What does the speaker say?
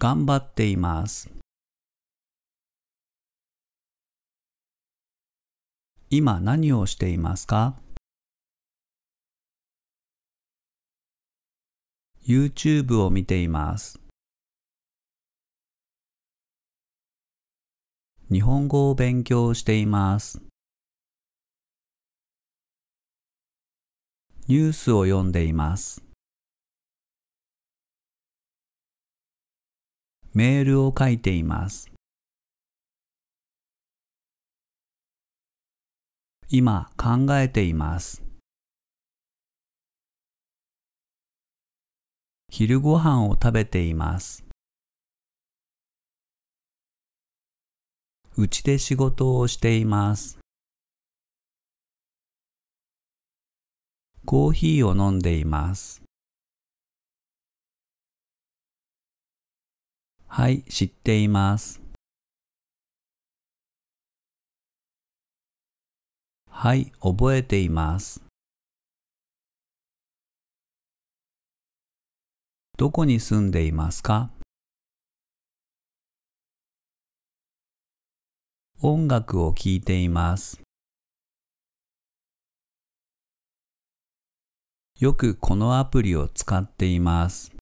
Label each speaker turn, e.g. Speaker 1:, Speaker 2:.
Speaker 1: 頑張っています。今何をしていますか ?YouTube を見ています。日本語を勉強しています。ニュースを読んでいます。メールを書いています。今考えています。昼ごはんを食べています。うちで仕事をしています。コーヒーを飲んでいます。はい、知っています。はい、覚えています。どこに住んでいますか音楽を聴いています。よくこのアプリを使っています。